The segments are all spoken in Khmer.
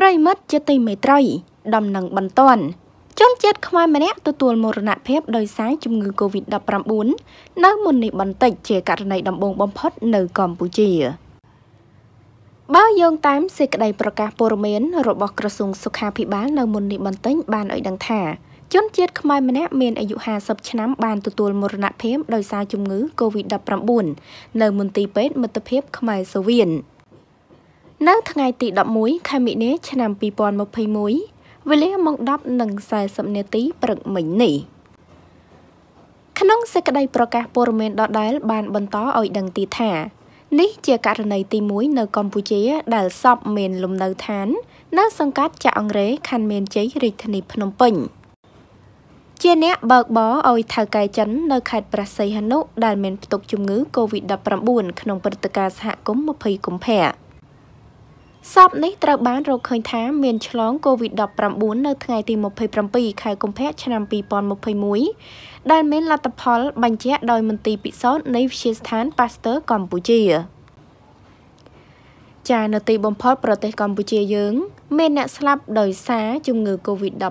ប្រិមិត្តជាទីមេត្រី ដំណឹងបន្ទាន់ជនជាតិខ្មែរម្នាក់ទទួលមរណភាពដោយសារជំងឺ Covid-19 នៅ មុននេះបន្តិចជាករណីដំបូងបំផុត នៅកម្ពុជាបើយោងតាមសេចក្តីប្រកាសព័ត៌មានរបស់ក្រសួងសុខាភិបាលនៅមុននេះបន្តិចបានឲ្យដឹងថាជនជាតិខ្មែរម្នាក់មានអាយុ50ឆ្នាំបានទទួលមរណភាពដោយសារជំងឺ Covid-19 នៅមន្ទីរពេទ្យមិត្តភាពខ្មែរសូវៀន។នៅថ្ងៃទី11ខែមីនាឆ្នាំ2021វេលាម៉ោង10:40នាទីព្រឹកមិញនេះក្នុងសេចក្តីប្រកាសព័ត៌មានដដែលបានបន្តឲ្យដឹងទីថា នេះជាករណីទី1នៅកម្ពុជាដែលសពមានលំនៅឋាននៅសង្កាត់ចាក់អង្រេខណ្ឌមានជ័យរាជធានីភ្នំពេញជាអ្នកបើកបរឲ្យថៅកែចិននៅខេត្តព្រះសីហនុដែលមានផ្ទុកជំងឺ Covid-19 ក្នុងព្រឹត្តិការណ៍សហគមន៍20កុម្ភៈសពនេះត្រូវបានរកឃើញថាមានឆ្លង COVID-19 នៅថ្ងៃទី27ខែកុម្ភៈឆ្នាំ2021ដែលមានលទ្ធផលបញ្ជាក់ដោយមន្ទីរពិសោធន៍នៃវិទ្យាស្ថាន Pasteur កម្ពុជាចានៅទីបំផុតប្រទេសកម្ពុជាយើងមានអ្នកស្លាប់ដោយសារជំងឺ COVID-19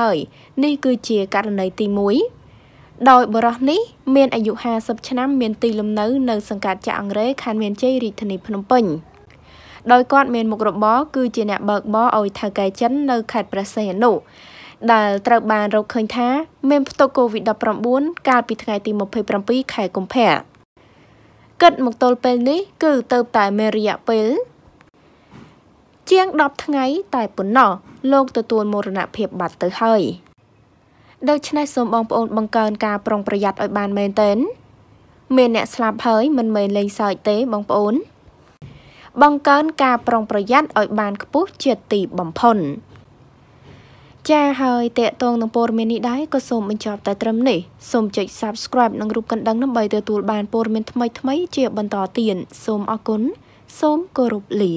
ហើយ នេះគឺជាករណីទី1ដោយបរិះនេះមានអាយុ50ឆ្នាំមានទីលំនៅនៅសង្កាត់ចាក់អង្រែខណ្ឌមានជ័យរាជធានីភ្នំពេញ។ដោយគាត់មានមុខរបរគឺជាអ្នកបើកបរឲ្យថៅកែចិននៅខេត្តព្រះសីហនុដែលត្រូវបានរកឃើញថា មានផ្ទុក COVID-19 កាលពីថ្ងៃទី27ខែកុម្ភៈគិតមកទល់ពេលនេះគឺទៅតែមានរយៈពេល ជាង10ថ្ងៃតែប៉ុណ្ណោះលោកទទួលមរណភាពបាត់ទៅហើយដូច្នេះសូមបងប្អូនបង្កើនការប្រុងប្រយ័ត្នឲ្យបានមែនទែនមានអ្នកស្លាប់ហើយមិនមែនលេងសើចទេ បងប្អូនបង្កើន ការប្រុងប្រយ័ត្នឲ្យ បានខ្ពស់ជាទីបំផុតចាហើយតេតងនឹងព័ត៌មាននេះដែរក៏សូមបញ្ចប់តែត្រឹមនេះសូមចុច Subscribe និងរូបកណ្ដឹងដើម្បីទទួលបានព័ត៌មានថ្មីៗជាបន្តទៀតសូមអរគុណសូមគោរពលា